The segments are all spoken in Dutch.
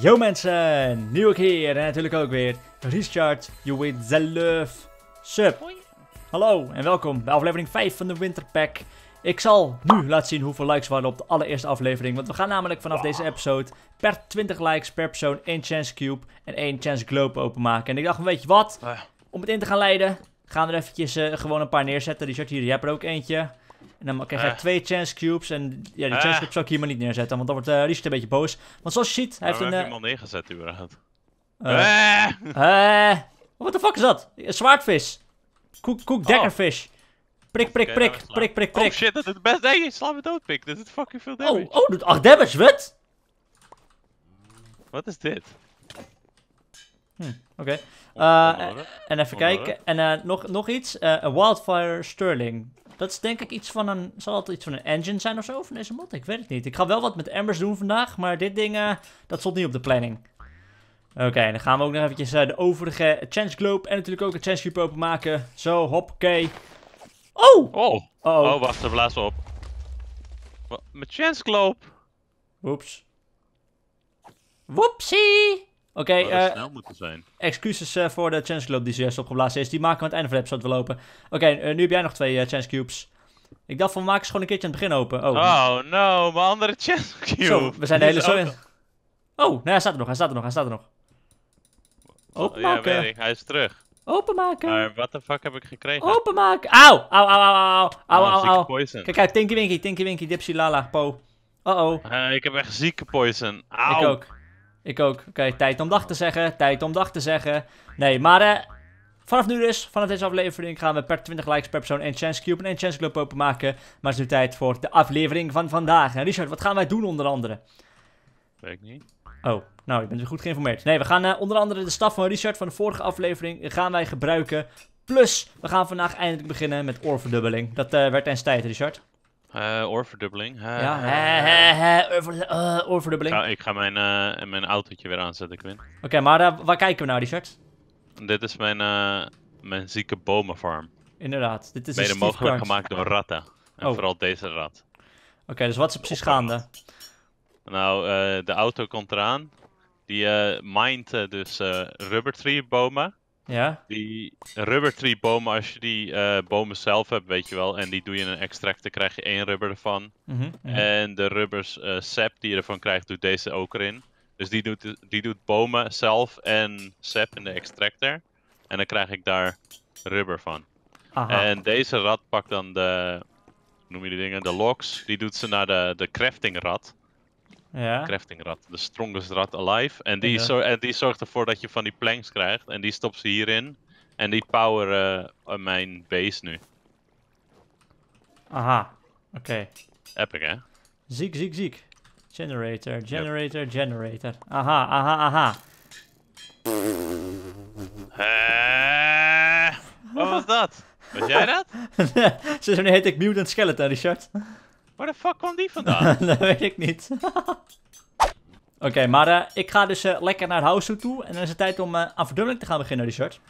Yo mensen, nieuwe keer en natuurlijk ook weer Richard love Sub. Hoi. Hallo en welkom bij aflevering 5 van de Winterpack. Ik zal nu laten zien hoeveel likes we hadden op de allereerste aflevering. Want we gaan namelijk vanaf deze episode per 20 likes per persoon 1 Chance Cube en één Chance Globe openmaken. En ik dacht, weet je wat? Ah Om het in te gaan leiden, gaan we er eventjes eh, gewoon een paar neerzetten. Richard, hier, jij hebt er ook eentje. En dan krijg eh. je twee chance cubes. En ja, die uh. chance eh. cubes zou ik hier maar niet neerzetten. Want dan wordt uh, Richard een beetje boos. Want zoals je ziet, hij heeft een... helemaal neergezet überhaupt. Eh. Wat de fuck is dat? Zwaardvis. Koek, koek, oh. dekkervis. Prik, prik, prik, prik, prik, prik, Oh shit, dat is het best. Nee, je me dood, pik. Dat is fucking veel oh, damage. Oh, oh, doet 8 damage, wat? Wat is dit? Hm, oké. Okay. en even kijken. En uh, nog, nog iets. Een Wildfire Sterling. Dat is denk ik iets van een... Zal het iets van een engine zijn of zo van deze mod? Ik weet het niet. Ik ga wel wat met embers doen vandaag, maar dit ding, eh, dat stond niet op de planning. Oké, dan gaan we ook nog eventjes eh, de overige Chance Globe en natuurlijk ook een Chance Cube openmaken. Zo, hoppakee. Oh! Oh, oh, oh wacht, er blaas op. Mijn Chance Globe! Oeps. Woepsie! Oké, eh, excuses eh, voor de chance cube die zojuist opgeblazen is. Die maken we aan het einde van de episode wel open. Oké, eh, nu heb jij nog twee chance cubes. Ik dacht van we maken ze gewoon een keertje aan het begin open. Oh, oh no, mijn andere chance cube. Zo, we zijn de hele zo Oh, nee, hij staat er nog, hij staat er nog, hij staat er nog. Openmaken. Ja, hij is terug. Openmaken. Maar wat de fuck heb ik gekregen? Openmaken. Auw, auw, auw, auw, auw, au, au. Ah, Kijk uit, Tinky Winky, Tinky Winky, Dipsy Lala, Po. Oh oh ik heb echt zieke poison. Auw. Ik ook. Ik ook. Oké, tijd om dag te zeggen. Tijd om dag te zeggen. Nee, maar eh, vanaf nu dus, vanaf deze aflevering, gaan we per 20 likes per persoon een Chance Cube en een Chance Club openmaken. Maar het is nu tijd voor de aflevering van vandaag. En Richard, wat gaan wij doen onder andere? Weet ik niet. Oh, nou, je bent dus goed geïnformeerd. Nee, we gaan eh, onder andere de staf van Richard van de vorige aflevering eh, gaan wij gebruiken. Plus, we gaan vandaag eindelijk beginnen met oorverdubbeling. Dat eh, werd eens tijd, Richard eh oorverdubbeling. Ja, ja, hè hè oorverdubbeling. ik ga mijn, eh, mijn autootje weer aanzetten, Quinn. Oké, maar eh, waar kijken we naar, nou, Richard? Dit is mijn, eh, mijn zieke bomenfarm. Inderdaad, dit is Mede mogelijk gemaakt door ratten. En oh. vooral deze rat. Oké, dus wat is er precies gaande? Nou, de auto komt eraan. Die mindt dus tree bomen. Ja? Die rubber tree bomen, als je die eh, bomen zelf hebt, weet je wel, en die doe je in een extractor krijg je één rubber ervan. Mhm, en de rubbers eh, sap die je ervan krijgt, doet deze ook erin. Dus die doet, die doet bomen zelf en sap in de extractor. En dan krijg ik daar rubber van. Aha. En deze rat pakt dan de, noem je die dingen, de logs. Die doet ze naar de, de crafting rat. Ja. rat, De strongest rat alive. En die, ja. en die zorgt ervoor dat je van die planks krijgt. En die stopt ze hierin. En die power uh, mijn base nu. Aha. Oké. Epic, hè? Ziek, ziek, ziek. Generator, generator, generator. Aha, aha, aha. Uh, wat was dat? Was jij dat? Nu heet ik Mutant Skeleton, Richard. Waar de fuck kwam die vandaan? dat weet ik niet. Oké, maar eh, ik ga dus eh, lekker naar House house toe. En dan is het tijd om uh, aan verdubbeling te gaan beginnen, Richard.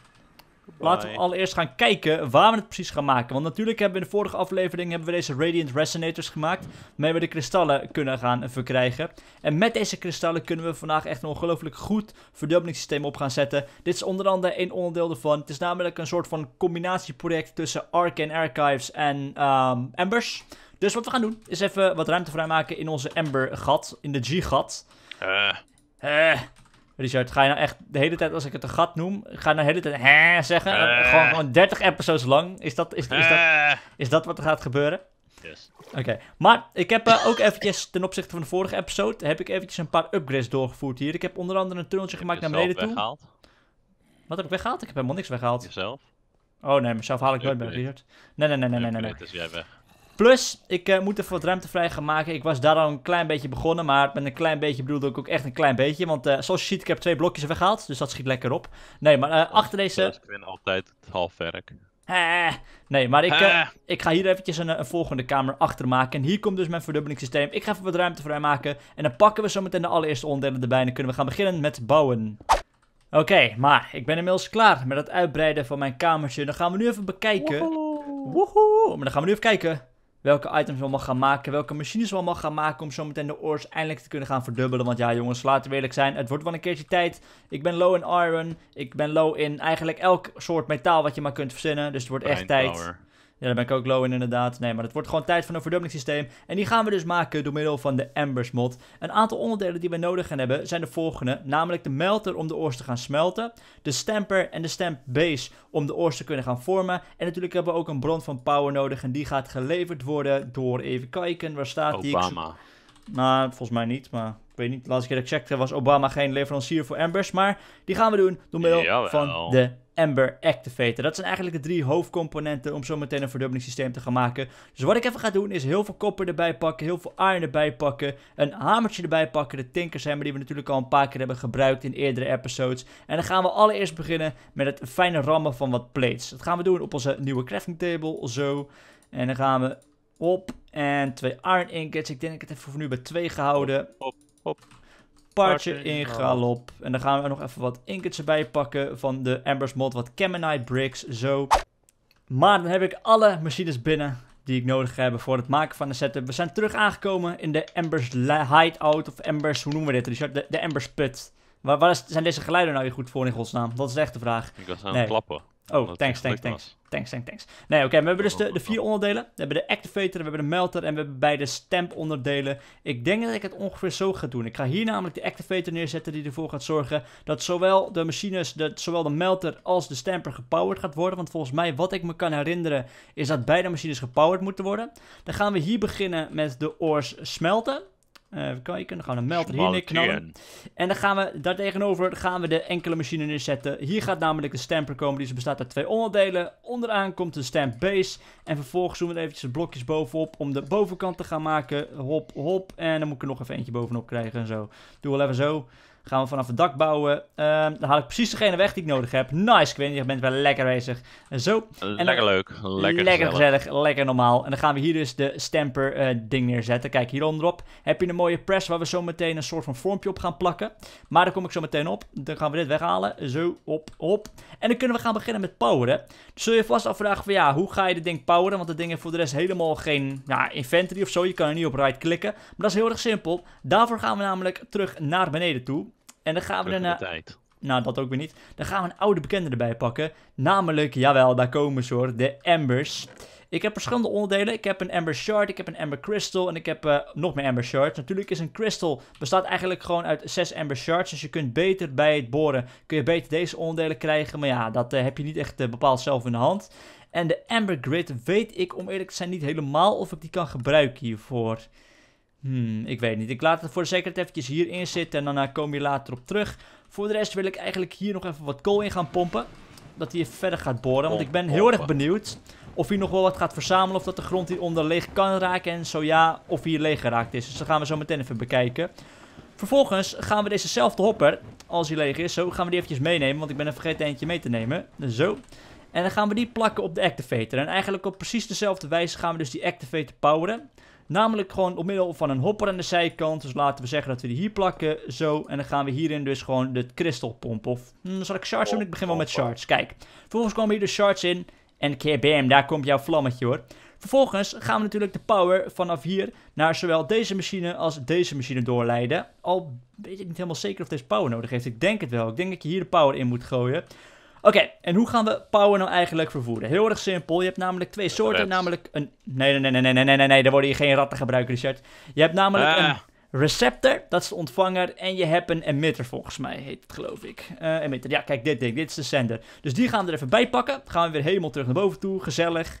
Laten we allereerst gaan kijken waar we het precies gaan maken. Want natuurlijk hebben we in de vorige aflevering hebben we deze Radiant Resonators gemaakt. Waarmee we de kristallen kunnen gaan verkrijgen. En met deze kristallen kunnen we vandaag echt een ongelooflijk goed verdubbelingssysteem op gaan zetten. Dit is onder andere een onderdeel ervan. Het is namelijk een soort van combinatieproject tussen Arcane Archives en um, Embers. Dus wat we gaan doen, is even wat ruimte vrijmaken in onze Ember-gat. In de G-gat. Uh. Richard, ga je nou echt de hele tijd, als ik het een gat noem, ga je nou de hele tijd hè zeggen? Eh. Gewoon, gewoon 30 episodes lang. Is dat, is, is, dat, is dat wat er gaat gebeuren? Yes. Oké, maar ik heb ook eventjes ten opzichte van de vorige episode, heb ik eventjes een paar upgrades doorgevoerd hier. Ik heb onder andere een tunneltje gemaakt naar beneden toe. Wat heb ik weggehaald? Ik heb helemaal niks weggehaald. Jezelf? Oh nee, mezelf haal ik nooit bij, Richard. Nee, nee, nee, nee, nee, nee. nee. Is jij weg. Plus, ik eh, moet er wat ruimte vrij gaan maken. Ik was daar al een klein beetje begonnen, maar met een klein beetje bedoelde ik ook echt een klein beetje. Want eh, zoals je ziet, ik heb twee blokjes weggehaald, dus dat schiet lekker op. Nee, maar eh, achter deze... Ik win altijd het halfwerk. Eh, nee, maar ik, ik ga hier eventjes een, volgende kamer achter maken. En hier komt dus mijn verdubbelingssysteem. Ik ga even wat ruimte vrijmaken. En dan pakken we zometeen de allereerste onderdelen erbij. En dan kunnen we gaan beginnen met bouwen. Oké, maar ik ben inmiddels klaar met het uitbreiden van mijn kamertje. Dan gaan we nu even bekijken. Woehoe. Maar dan gaan we nu even kijken welke items we mag gaan maken, welke machines we mag gaan maken om zo meteen de ores eindelijk te kunnen gaan verdubbelen. Want ja jongens, laten we eerlijk zijn, het wordt wel een keertje tijd. Ik ben low in iron, ik ben low in eigenlijk elk soort metaal wat je maar kunt verzinnen, dus het wordt echt tijd. Ja, daar ben ik ook low in inderdaad. Nee, maar het wordt gewoon tijd van een verdubbelingssysteem. En die gaan we dus maken door middel van de Embers mod. Een aantal onderdelen die we nodig gaan hebben zijn de volgende. Namelijk de melter om de oors te gaan smelten. De stamper en de stamp base om de oors te kunnen gaan vormen. En natuurlijk hebben we ook een bron van power nodig. En die gaat geleverd worden door, even kijken, waar staat die? Obama. Nou, volgens mij niet, maar ik weet niet. De laatste keer dat ik checkte was Obama geen leverancier voor Embers. Maar die gaan we doen door middel van de Ember Activator. Dat zijn eigenlijk de drie hoofdcomponenten om zo meteen een verdubbelingssysteem te gaan maken. Dus wat ik even ga doen is heel veel koper erbij pakken, heel veel iron erbij pakken, een hamertje erbij pakken, de tinkerhammer die we natuurlijk al een paar keer hebben gebruikt in eerdere episodes. En dan gaan we allereerst beginnen met het fijne rammen van wat plates. Dat gaan we doen op onze nieuwe crafting table, zo. En dan gaan we op en twee iron ingots. Ik denk dat ik het even voor nu bij twee gehouden. Op, op. op. Partje in galop. En dan gaan we nog even wat ingots bij pakken van de Ember's mod. Wat Camonite bricks, zo. Maar dan heb ik alle machines binnen die ik nodig heb voor het maken van de setup. We zijn terug aangekomen in de Ember's hideout. Of Ember's, hoe noemen we dit Richard? De, de Ember's put. Waar, waar, zijn deze geluiden nou weer goed voor in godsnaam? Dat is echt de vraag. Ik was aan het klappen. Oh, thanks, thanks, thanks. Thanks, thanks, thanks. Nee, oké, we hebben dus de, de, vier onderdelen. We hebben de activator, we hebben de melter en we hebben beide stamponderdelen. Ik denk dat ik het ongeveer zo ga doen. Ik ga hier namelijk de activator neerzetten die ervoor gaat zorgen dat zowel de machines, zowel de melter als de stamper gepowered gaat worden. Want volgens mij, wat ik me kan herinneren, is dat beide machines gepowered moeten worden. Dan gaan we hier beginnen met de ores smelten. Eh, even kijken, dan gaan we een hier hier knallen. En dan gaan we daartegenover gaan we de enkele machine neerzetten. Hier gaat namelijk de stamper komen, die bestaat uit twee onderdelen. Onderaan komt de stamp base. En vervolgens zoomen we eventjes eventjes blokjes bovenop om de bovenkant te gaan maken. Hop, hop. En dan moet ik er nog even eentje bovenop krijgen en zo. Doe wel even zo. Gaan we vanaf het dak bouwen. Ehm, dan haal ik precies degene weg die ik nodig heb. Nice, Quinn. Je bent wel lekker bezig. Zo. En lekker leuk. Lekker, lekker gezellig. Lekker normaal. En dan gaan we hier dus de stamper eh, ding neerzetten. Kijk, hieronderop heb je een mooie press waar we zo meteen een soort van vormpje op gaan plakken. Maar daar kom ik zo meteen op. Dan gaan we dit weghalen. Zo, op, op. En dan kunnen we gaan beginnen met poweren. Dus zul je vast afvragen van ja, hoe ga je dit ding poweren? Want het ding heeft voor de rest helemaal geen ja, inventory of zo. Je kan er niet op right klikken. Maar dat is heel erg simpel. Daarvoor gaan we namelijk terug naar beneden toe. En dan gaan we daarna... Nou, dat ook weer niet. Dan gaan we een oude bekende erbij pakken. Namelijk, jawel, daar komen ze hoor, de Embers. Ik heb verschillende onderdelen. Ik heb een Ember Shard, ik heb een Ember Crystal en ik heb eh, nog meer Ember Shards. Natuurlijk is een Crystal, bestaat eigenlijk gewoon uit 6 Ember Shards. Dus je kunt beter bij het boren, kun je beter deze onderdelen krijgen. Maar ja, dat eh, heb je niet echt eh, bepaald zelf in de hand. En de Ember Grid weet ik om eerlijk te zijn niet helemaal of ik die kan gebruiken hiervoor. Hmm, ik weet niet. Ik laat het voor de zekerheid eventjes hierin zitten en daarna eh, kom je later op terug. Voor de rest wil ik eigenlijk hier nog even wat kool in gaan pompen. Dat hij verder gaat boren, want ik ben heel erg benieuwd of hij nog wel wat gaat verzamelen. Of dat de grond hieronder leeg kan raken en zo ja, of hij leeg geraakt is. Dus dat gaan we zo meteen even bekijken. Vervolgens gaan we dezezelfde hopper, als hij leeg is, zo gaan we die eventjes meenemen. Want ik ben er vergeten eentje mee te nemen. zo. En dan gaan we die plakken op de activator. En eigenlijk op precies dezelfde wijze gaan we dus die activator poweren. Namelijk gewoon op middel van een hopper aan de zijkant. Dus laten we zeggen dat we die hier plakken. Zo. En dan gaan we hierin dus gewoon de kristal pompen. Of Dan hmm, zal ik shards doen? Ik begin wel met shards. Kijk. Vervolgens komen hier de shards in. En keer bam, daar komt jouw vlammetje hoor. Vervolgens gaan we natuurlijk de power vanaf hier naar zowel deze machine als deze machine doorleiden. Al weet ik niet helemaal zeker of deze power nodig heeft. Ik denk het wel. Ik denk dat je hier de power in moet gooien. Oké, en hoe gaan we power nou eigenlijk vervoeren? Heel erg simpel. Je hebt namelijk twee soorten, namelijk een... Nee, nee, nee, nee, nee, nee, nee, nee, daar worden je geen ratten gebruiken, Richard. Je hebt namelijk ah. een receptor, dat is de ontvanger. En je hebt een emitter, volgens mij heet het, geloof ik. Uh, emitter, ja, kijk, dit ding, dit is de sender. Dus die gaan we er even bij pakken. Gaan we weer helemaal terug naar boven toe, gezellig.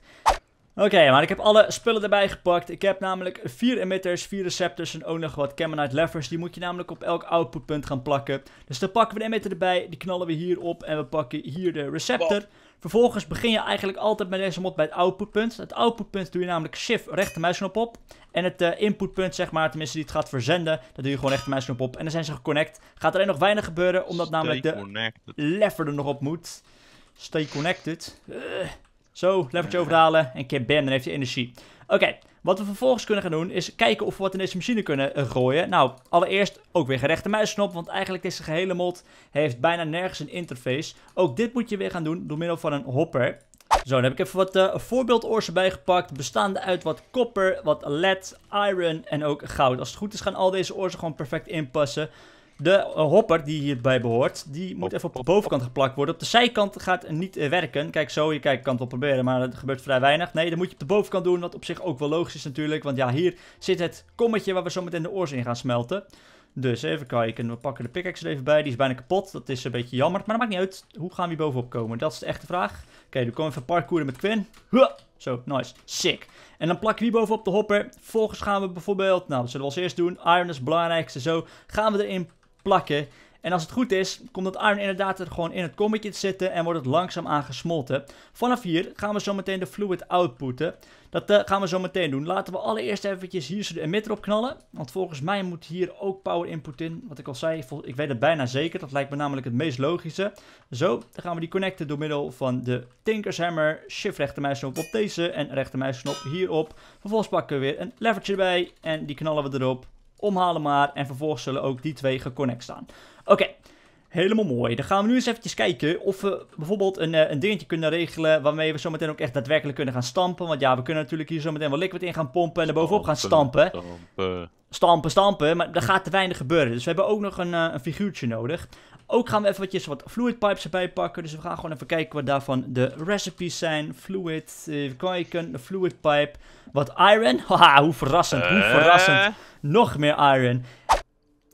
Oké, maar ik heb alle spullen erbij gepakt. Ik heb namelijk vier emitters, vier receptors en ook nog wat Camonite levers. Die moet je namelijk op elk outputpunt gaan plakken. Dus dan pakken we de emitter erbij, die knallen we hier op en we pakken hier de receptor. Vervolgens begin je eigenlijk altijd met deze mod bij het outputpunt. Het outputpunt doe je namelijk shift rechtermuisknop op. En het eh, inputpunt, zeg maar, tenminste die het gaat verzenden, dat doe je gewoon rechtermuisknop op. En dan zijn ze geconnect. Gaat alleen nog weinig gebeuren, omdat namelijk de connected. lever er nog op moet. Stay connected. Eh. Zo, levertje overhalen en keer bam, dan heeft hij energie. Oké, wat we vervolgens kunnen gaan doen is kijken of we wat in deze machine kunnen gooien. Nou, allereerst ook weer gerechte muisknop, want eigenlijk deze gehele mod heeft bijna nergens een interface. Ook dit moet je weer gaan doen door middel van een hopper. Zo, dan heb ik even wat uh, voorbeeldoorsen bijgepakt. Bestaande uit wat kopper, wat led iron en ook goud. Als het goed is gaan al deze oorsen gewoon perfect inpassen. De eh, hopper die hierbij behoort, die moet even op de bovenkant geplakt worden. Op de zijkant gaat niet eh, werken. Kijk zo, je kijkt, kan het wel proberen, maar er gebeurt vrij weinig. Nee, dat moet je op de bovenkant doen, wat op zich ook wel logisch is natuurlijk. Want ja, hier zit het kommetje waar we zo meteen de oors in gaan smelten. Dus even kijken, we pakken de pickaxe er even bij. Die is bijna kapot, dat is een beetje jammer. Maar dat maakt niet uit, hoe gaan we hier bovenop komen? Dat is de echte vraag. Oké, okay, we komen even parkouren met Quinn. Zo, nice. Sick. En dan plakken we hier bovenop de hopper. Vervolgens gaan we bijvoorbeeld, nou dat zullen we als eerst doen. Iron is het belangrijkste, zo. Gaan we erin plakken. En als het goed is, komt dat iron inderdaad er gewoon in het kommetje te zitten en wordt het langzaamaan gesmolten. Vanaf hier gaan we zo meteen de fluid outputten. Dat eh, gaan we zo meteen doen. Laten we allereerst eventjes hier de emitter op knallen. Want volgens mij moet hier ook power input in. Wat ik al zei, ik weet het bijna zeker. Dat lijkt me namelijk het meest logische. Zo, dan gaan we die connecten door middel van de Tinkershammer. Shift rechtermuisknop op deze en rechtermuisknop hierop. Vervolgens pakken we weer een levertje erbij en die knallen we erop omhalen maar. En vervolgens zullen ook die twee geconnect staan. Oké, Helemaal mooi. Dan gaan we nu eens eventjes kijken of we bijvoorbeeld een, eh, een dingetje kunnen regelen waarmee we zometeen ook echt daadwerkelijk kunnen gaan stampen. Want ja, we kunnen natuurlijk hier zometeen wel liquid in gaan pompen en er bovenop gaan stampen. Stampen, stampen, stampen maar er gaat te weinig gebeuren. Dus we hebben ook nog een, eh, een figuurtje nodig. Ook gaan we eventjes wat fluid pipes erbij pakken. Dus we gaan gewoon even kijken wat daarvan de recipes zijn. Fluid, even kijken, de fluid pipe. Wat iron. Haha, hoe verrassend, hoe eh? verrassend. Nog meer iron.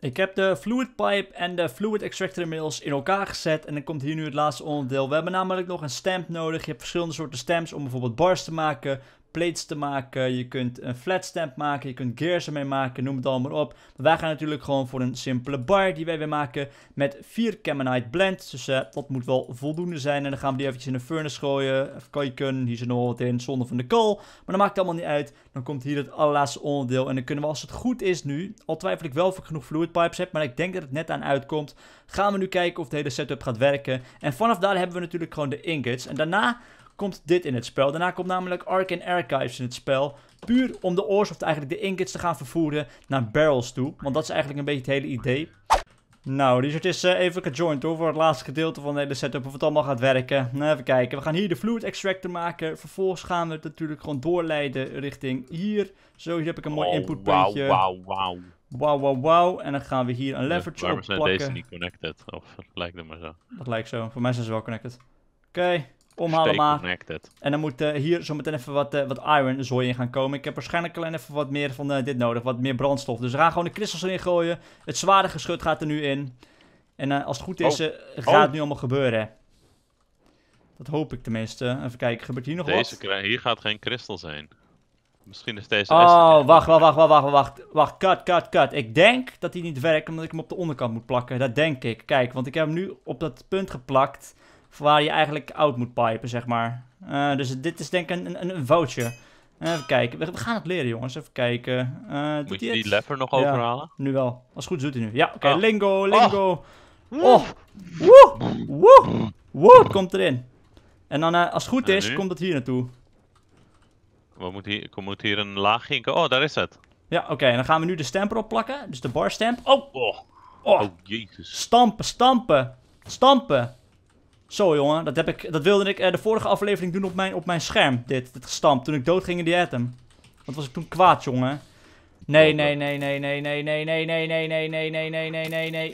Ik heb de fluid pipe en de fluid extractor inmiddels in elkaar gezet. En dan komt hier nu het laatste onderdeel. We hebben namelijk nog een stamp nodig. Je hebt verschillende soorten stamps om bijvoorbeeld bars te maken plates te maken. Je kunt een flat stamp maken. Je kunt gears ermee maken. Noem het allemaal op. Maar wij gaan natuurlijk gewoon voor een simpele bar die wij weer maken met 4 Camonite blend. Dus eh, dat moet wel voldoende zijn. En dan gaan we die eventjes in de furnace gooien. Even kijken. Hier zit nog wat in. Zonder van de kool. Maar dat maakt allemaal niet uit. Dan komt hier het allerlaatste onderdeel. En dan kunnen we als het goed is nu. Al twijfel ik wel of ik genoeg fluid pipes heb. Maar ik denk dat het net aan uitkomt. Gaan we nu kijken of de hele setup gaat werken. En vanaf daar hebben we natuurlijk gewoon de ingots. En daarna komt dit in het spel. Daarna komt namelijk Ark and Archives in het spel. Puur om de ores, of eigenlijk de ingots, te gaan vervoeren naar barrels toe. Want dat is eigenlijk een beetje het hele idee. Nou, Richard is uh, even gejoind hoor, voor het laatste gedeelte van de hele setup, of het allemaal gaat werken. Nou, even kijken. We gaan hier de fluid extractor maken. Vervolgens gaan we het natuurlijk gewoon doorleiden richting hier. Zo, hier heb ik een mooi input oh, inputpuntje. Wauw, wauw, wauw. Wauw, wauw, wauw. En dan gaan we hier een leverage charge. plakken. Waarom zijn deze niet connected? Of lijkt het maar zo. Dat lijkt zo. Voor mij zijn ze wel connected. Oké. Omhalen maar. En dan moet eh, hier zometeen even wat, eh, wat iron zooi in gaan komen. Ik heb waarschijnlijk alleen even wat meer van eh, dit nodig. Wat meer brandstof. Dus we gaan gewoon de kristals erin gooien. Het zware geschut gaat er nu in. En als het goed is, oh. gaat het oh. nu allemaal gebeuren. Dat hoop ik tenminste. Even kijken, gebeurt hier nog deze wat? Hier gaat geen kristal zijn. Misschien is deze... Oh, wacht, wacht, wacht, wacht, wacht, wacht. Wacht, cut, cut, cut. Ik denk dat die niet werkt, omdat ik hem op de onderkant moet plakken. Dat denk ik. Kijk, want ik heb hem nu op dat punt geplakt waar je eigenlijk out moet pipen, zeg maar. Eh, dus dit is denk ik een, een, een foutje. Even kijken. We, gaan het leren, jongens. Even kijken. Eh, moet je die lever nog overhalen? nu wel. Als het goed is, doet hij nu. Ja, oké. Oh. Lingo, oh. lingo. Oh. Woe. Woe. Woe. Komt erin. En dan, eh, als het goed is, komt het hier naartoe. We moeten hier, moet hier een laag ginken Oh, daar is het. Ja, oké. en Dan gaan we nu de stamper opplakken. Dus de bar stamp. Oh. oh. Oh, oh. jezus. Stampen, stampen. Stampen. Zo jongen, dat, heb ik, dat wilde ik de vorige aflevering doen op mijn, op mijn scherm. Dit, dit gestampt Toen ik doodging in die atom. Want was ik toen kwaad, jongen. Nee, nee, nee, nee, nee, nee, nee, nee, nee, nee, nee, nee, nee, nee, nee, nee.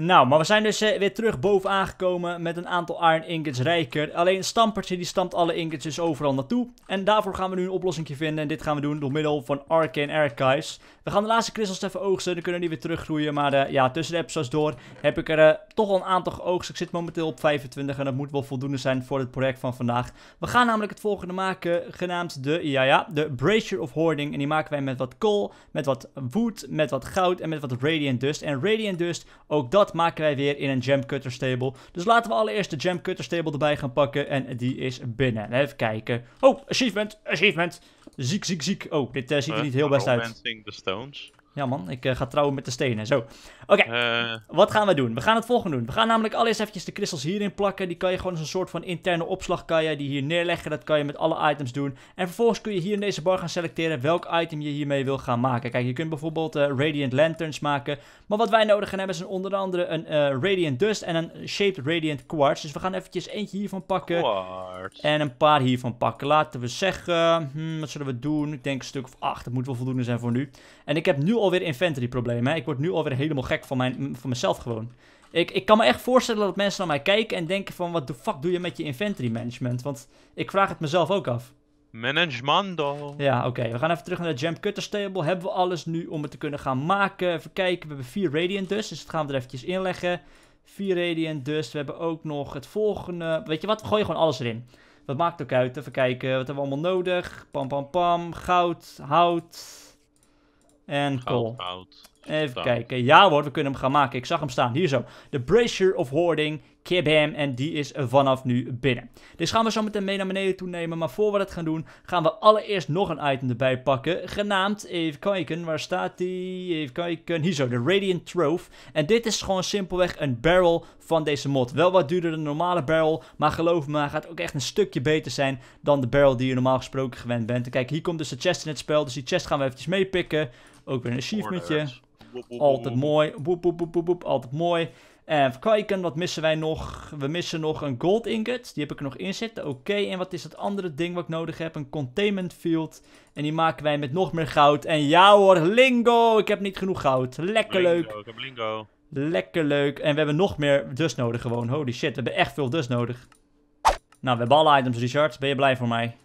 Nou, maar we zijn dus eh, weer terug boven aangekomen met een aantal iron ingots rijker. Alleen Stampertje die stampt alle ingots dus overal naartoe. En daarvoor gaan we nu een oplossing vinden. En dit gaan we doen door middel van Arcane Archives. We gaan de laatste crystals even oogsten. Dan kunnen die weer teruggroeien. Maar eh, ja, tussen de episodes door heb ik er eh, toch al een aantal geoogst. Ik zit momenteel op 25 en dat moet wel voldoende zijn voor het project van vandaag. We gaan namelijk het volgende maken, genaamd de, ja ja, de bracer of Hoarding. En die maken wij met wat kool, met wat wood, met wat goud en met wat Radiant Dust. En Radiant Dust, ook dat dat maken wij weer in een jam cutter stable. Dus laten we allereerst de jam cutter stable erbij gaan pakken. En die is binnen. Even kijken. Oh, achievement, achievement. Ziek, ziek, ziek. Oh, dit eh, ziet er eh, niet heel best uit. the stones. Ja man, ik eh, ga trouwen met de stenen. Zo. Oké, eh. wat gaan we doen? We gaan het volgende doen. We gaan namelijk allereerst eventjes de kristals hierin plakken. Die kan je gewoon als een soort van interne opslag kan je die hier neerleggen. Dat kan je met alle items doen. En vervolgens kun je hier in deze bar gaan selecteren welk item je hiermee wil gaan maken. Kijk, je kunt bijvoorbeeld eh, Radiant Lanterns maken. Maar wat wij nodig gaan hebben is onder andere een Radiant Dust en een Shaped Radiant Quartz. Dus we gaan eventjes eentje hiervan pakken. Quartz. En een paar hiervan pakken. Laten we zeggen, hmm, wat zullen we doen? Ik denk een stuk of acht. Dat moet wel voldoende zijn voor nu. En ik heb nu al weer inventory problemen. Ik word nu alweer helemaal gek van, mijn, van mezelf gewoon. Ik, ik kan me echt voorstellen dat mensen naar mij kijken en denken van... wat de fuck doe je met je inventory management? Want ik vraag het mezelf ook af. Managemento. Ja, oké. We gaan even terug naar de Jam Cutters Table. Hebben we alles nu om het te kunnen gaan maken? Even kijken. We hebben 4 Radiant dus. Dus dat gaan we er eventjes inleggen. 4 Radiant dus. We hebben ook nog het volgende. Weet je wat? We gooien gewoon alles erin. Wat maakt ook uit? Even kijken. Wat hebben we allemaal nodig? Pam, pam, pam. Goud, hout and coal. Out, out. Even kijken. Ja hoor, we kunnen hem gaan maken. Ik zag hem staan. Hier zo. De Brazier of Hoarding. Kibam. En die is vanaf nu binnen. Dus gaan we zo meteen mee naar beneden toenemen. Maar voor we dat gaan doen, gaan we allereerst nog een item erbij pakken. Genaamd, even kijken, waar staat die? Even kijken, hier zo, de Radiant Trove. En dit is gewoon simpelweg een barrel van deze mod. Wel wat duurder dan een normale barrel. Maar geloof me, gaat ook echt een stukje beter zijn dan de barrel die je normaal gesproken gewend bent. kijk, hier komt dus de chest in het spel. Dus die chest gaan we eventjes meepikken. Ook weer een achievementje. Altijd mooi. Boep, boep, boep, boep, boep. Altijd mooi. En kijken, wat missen wij nog? We missen nog een gold ingot. Die heb ik er nog in zitten. Oké, en wat is dat andere ding wat ik nodig heb? Een containment field. En die maken wij met nog meer goud. En ja hoor, lingo! Ik heb niet genoeg goud. Lekker leuk. Ik heb lingo. Lekker leuk. En we hebben nog meer dus nodig gewoon. Holy shit, we hebben echt veel dus nodig. Nou, we hebben alle items, Richard. Ben je blij voor mij?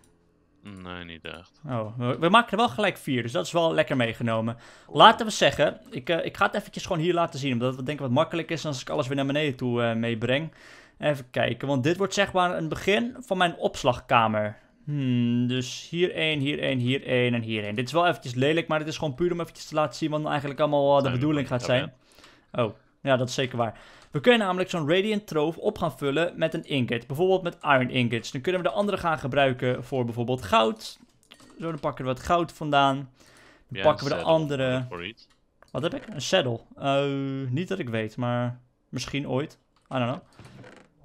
Nee, niet echt. Oh, we maken er wel gelijk vier, dus dat is wel lekker meegenomen. Laten we zeggen, ik, eh, ik ga het eventjes gewoon hier laten zien, omdat het denk ik wat makkelijk is als ik alles weer naar beneden toe uh, meebreng. Even kijken, want dit wordt zeg maar een begin van mijn opslagkamer. Hmm, dus hier één, hier één, hier één en hier één. Dit is wel eventjes lelijk, maar dit is gewoon puur om eventjes te laten zien wat nou eigenlijk allemaal eh, de bedoeling gaat zijn. Oh, ja, dat is zeker waar. We kunnen namelijk zo'n Radiant Trove op gaan vullen met een ingot. Bijvoorbeeld met Iron Ingots. Dan kunnen we de andere gaan gebruiken voor bijvoorbeeld goud. Zo, dan pakken we wat goud vandaan. Dan pakken we de andere... Wat heb ik? Een saddle. Eh, niet dat ik weet, maar misschien ooit. I don't know.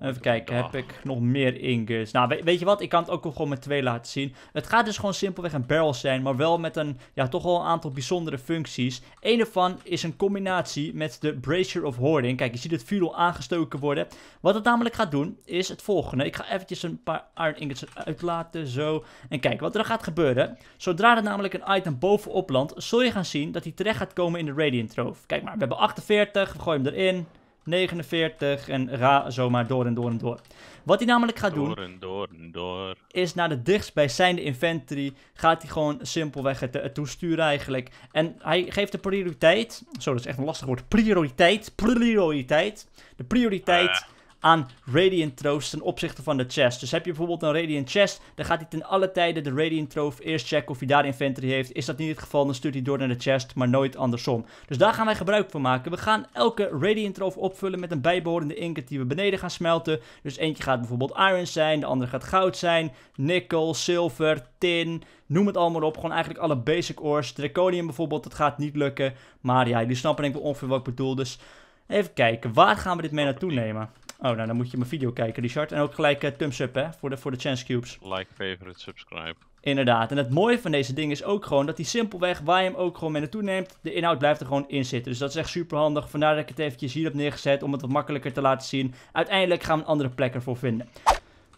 Even kijken, heb ik nog meer ingus? Nou, weet, je wat? Ik kan het ook gewoon met twee laten zien. Het gaat dus gewoon simpelweg een barrel zijn, maar wel met een, ja, toch wel een aantal bijzondere functies. Eén ervan is een combinatie met de Brazier of Hoarding. Kijk, je ziet het vuur al aangestoken worden. Wat het namelijk gaat doen, is het volgende. Ik ga eventjes een paar iron ingots uitlaten, zo. En kijk, wat er gaat gebeuren. Zodra er namelijk een item bovenop landt, zul je gaan zien dat hij terecht gaat komen in de Radiant Trove. Kijk maar, we hebben 48, we gooien hem erin. 49 en ra zomaar door en door en door. Wat hij namelijk gaat door doen, en door en door. is naar de dichtstbijzijnde inventory gaat hij gewoon simpelweg het, het toesturen eigenlijk. En hij geeft de prioriteit, zo dat is echt een lastig woord, prioriteit, prioriteit. De prioriteit ah aan Radiant Troves ten opzichte van de chest. Dus heb je bijvoorbeeld een Radiant Chest, dan gaat hij ten alle tijden de Radiant Trove eerst checken of hij daar inventory heeft. Is dat niet het geval, dan stuurt hij door naar de chest, maar nooit andersom. Dus daar gaan wij gebruik van maken. We gaan elke Radiant Trove opvullen met een bijbehorende ingot die we beneden gaan smelten. Dus eentje gaat bijvoorbeeld iron zijn, de andere gaat goud zijn, nikkel, zilver, tin, noem het allemaal op. Gewoon eigenlijk alle basic ores. Draconium bijvoorbeeld, dat gaat niet lukken. Maar ja, jullie snappen denk ik ongeveer wat ik bedoel. Dus even kijken, waar gaan we dit mee naartoe nemen? Oh, nou dan moet je mijn video kijken, Richard. En ook gelijk uh, thumbs up, hè, voor de, voor de Chance Cubes. Like, favorite, subscribe. Inderdaad. En het mooie van deze ding is ook gewoon dat hij simpelweg, waar je hem ook gewoon mee naartoe neemt, de inhoud blijft er gewoon in zitten. Dus dat is echt super handig. Vandaar dat ik het eventjes hier heb neergezet om het wat makkelijker te laten zien. Uiteindelijk gaan we een andere plek ervoor vinden.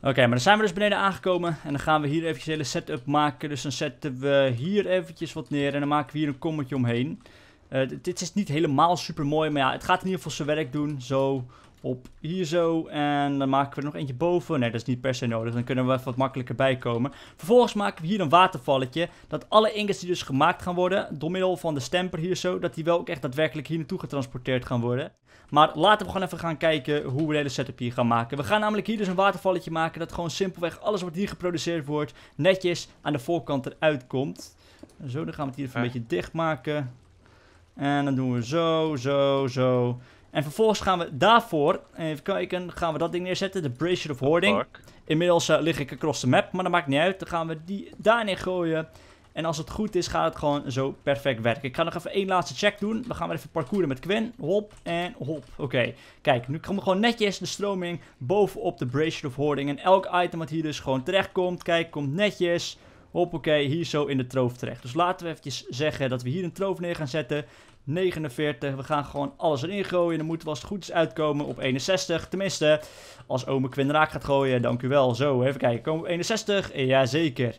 Oké, maar dan zijn we dus beneden aangekomen en dan gaan we hier eventjes een hele setup maken. Dus dan zetten we hier eventjes wat neer en dan maken we hier een kommetje omheen. Eh, dit is niet helemaal super mooi, maar ja, het gaat in ieder geval zijn werk doen. Zo op hier zo. En dan maken we er nog eentje boven. Nee, dat is niet per se nodig. Dan kunnen we even wat makkelijker bijkomen. Vervolgens maken we hier een watervalletje. Dat alle ingots die dus gemaakt gaan worden, door middel van de stamper hier zo, dat die wel ook echt daadwerkelijk hier naartoe getransporteerd gaan worden. Maar laten we gewoon even gaan kijken hoe we de hele setup hier gaan maken. We gaan namelijk hier dus een watervalletje maken dat gewoon simpelweg alles wat hier geproduceerd wordt netjes aan de voorkant eruit komt. Zo, dan gaan we het hier even een beetje dicht maken. En dan doen we zo, zo, zo. En vervolgens gaan we daarvoor, even kijken, gaan we dat ding neerzetten. De Bracer of Hoarding. Inmiddels eh, lig ik across de map, maar dat maakt niet uit. Dan gaan we die neer gooien. En als het goed is, gaat het gewoon zo perfect werken. Ik ga nog even één laatste check doen. Dan gaan we even parcouren met Quinn. Hop en hop. Oké, kijk. Nu komen gewoon netjes de stroming bovenop de Bracer of Hoarding. En elk item wat hier dus gewoon terecht komt, kijk, komt netjes... Hoppakee, hier zo in de troof terecht. Dus laten we eventjes zeggen dat we hier een troof neer gaan zetten. 49. We gaan gewoon alles erin gooien. Dan moet wel als goed uitkomen op 61. Tenminste, als ome Quinn raak gaat gooien, dank u wel. Zo, even kijken. Komen we op 61? Jazeker.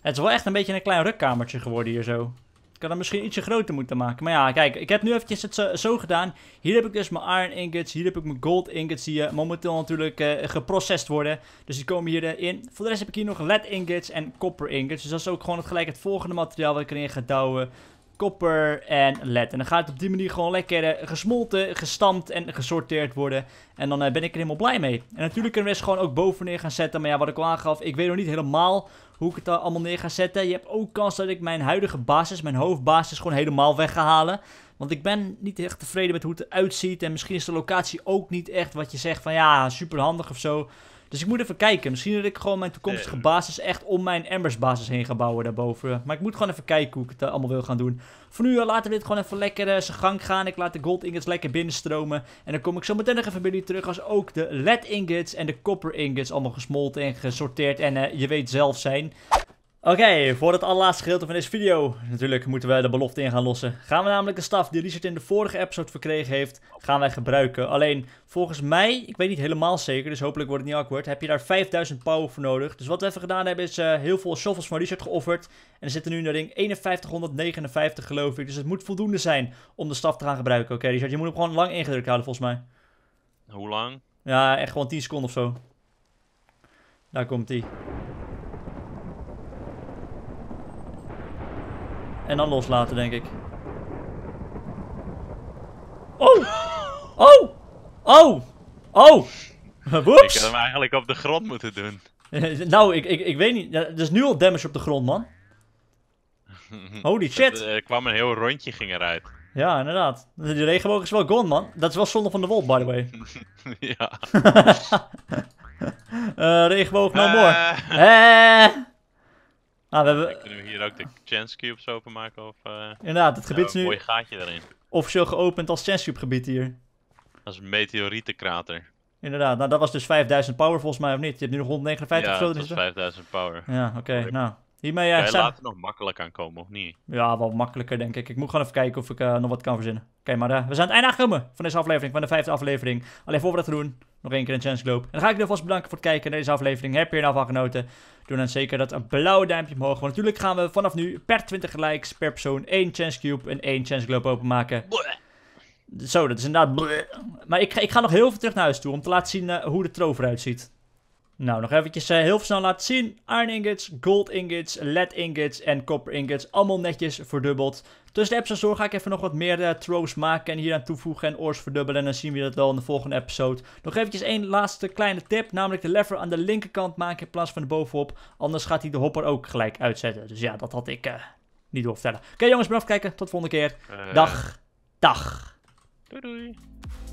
Het is wel echt een beetje een klein rukkamertje geworden hier zo. Ik had hem misschien ietsje groter moeten maken. Maar ja, kijk, ik heb nu eventjes het zo, gedaan. Hier heb ik dus mijn iron ingots. Hier heb ik mijn gold ingots die uh, momenteel natuurlijk uh, geprocessed worden. Dus die komen hierin. Uh, eh, in. Voor de rest heb ik hier nog lead ingots en copper ingots. Dus dat is ook gewoon het, gelijk het volgende materiaal wat ik erin ga douwen koper en led, En dan gaat het op die manier gewoon lekker eh, gesmolten, gestampt en gesorteerd worden. En dan eh, ben ik er helemaal blij mee. En natuurlijk kunnen we het gewoon ook boven neer gaan zetten. Maar ja, wat ik al aangaf, ik weet nog niet helemaal hoe ik het allemaal neer ga zetten. Je hebt ook kans dat ik mijn huidige basis, mijn hoofdbasis, gewoon helemaal weg ga halen. Want ik ben niet echt tevreden met hoe het eruit ziet. En misschien is de locatie ook niet echt wat je zegt van ja, super handig of zo. Dus ik moet even kijken. Misschien dat ik gewoon mijn toekomstige basis echt om mijn Embers basis heen ga bouwen daarboven. Maar ik moet gewoon even kijken hoe ik het eh, allemaal wil gaan doen. Voor nu eh, laten we dit gewoon even lekker eh, zijn gang gaan. Ik laat de gold ingots lekker binnenstromen. En dan kom ik zo meteen nog even bij jullie terug als ook de lead ingots en de copper ingots allemaal gesmolten en gesorteerd en je weet zelf zijn. Oké, voor het allerlaatste gedeelte van deze video, natuurlijk moeten we de belofte in gaan lossen. Gaan we namelijk de staf die Richard in de vorige episode verkregen heeft, gaan wij gebruiken. Alleen, volgens mij, ik weet niet helemaal zeker, dus hopelijk wordt het niet awkward, heb je daar 5000 power voor nodig. Dus wat we even gedaan hebben is eh, heel veel shovels van Richard geofferd. En er zitten nu in de ring 5159 geloof ik, dus het moet voldoende zijn om de staf te gaan gebruiken. Oké okay, Richard, je moet hem gewoon lang ingedrukt houden volgens mij. Hoe lang? Ja, echt gewoon 10 seconden of zo. Daar komt hij. En dan loslaten, denk ik. Oh! Oh! Oh! Oh! Ik had hem eigenlijk op de grond moeten doen. nou, ik, ik, ik weet niet. Er is nu al damage op de grond, man. Holy shit! Er eh, kwam een heel rondje gingen eruit. Ja, inderdaad. Die regenboog is wel gone, man. Dat is wel zonde van de wolf, by the way. ja. uh, regenboog, no eh. more. Ah, we Kunnen we hier ook de Chance open maken? Of, uh... Inderdaad, het gebied is nu... Een mooi gaatje daarin. Officieel geopend als Chance gebied hier. Als meteorietenkrater. Inderdaad, nou dat was dus 5000 power volgens mij, of niet? Je hebt nu nog 159 ja, of zo. Dus- ja, 5000 power. Ja, oké, nou. Hiermee uh, zijn... nog makkelijk aankomen, of niet? Ja, wel makkelijker denk ik. Ik moet gewoon even kijken of ik eh, nog wat kan verzinnen. Oké, maar eh, we zijn aan het einde aangekomen van deze aflevering, van de vijfde aflevering. Alleen voor we dat doen, nog één keer een chance globe. En dan ga ik jullie vast bedanken voor het kijken naar deze aflevering. Heb je er nou van genoten? Doe dan zeker dat een blauw duimpje omhoog. Want natuurlijk gaan we vanaf nu per 20 likes per persoon één chance cube en één chance globe openmaken. Bleh. Zo, dat is inderdaad. Bleh. Maar ik, ik ga nog heel veel terug naar huis toe om te laten zien hoe de troof eruit ziet. Nou, nog eventjes uh, heel snel laten zien. Iron ingots, gold ingots, lead ingots en copper ingots. Allemaal netjes verdubbeld. Tussen de episodes ga ik even nog wat meer eh, throws maken en hier aan toevoegen en oors verdubbelen. En dan zien we dat wel in de volgende episode. Nog eventjes één laatste kleine tip, namelijk de lever aan de linkerkant maken in plaats van de bovenop. Anders gaat hij de hopper ook gelijk uitzetten. Dus ja, dat had ik uh, niet vertellen. Oké jongens, bedankt voor kijken. Tot de volgende keer. Dag. Dag. Doei doei.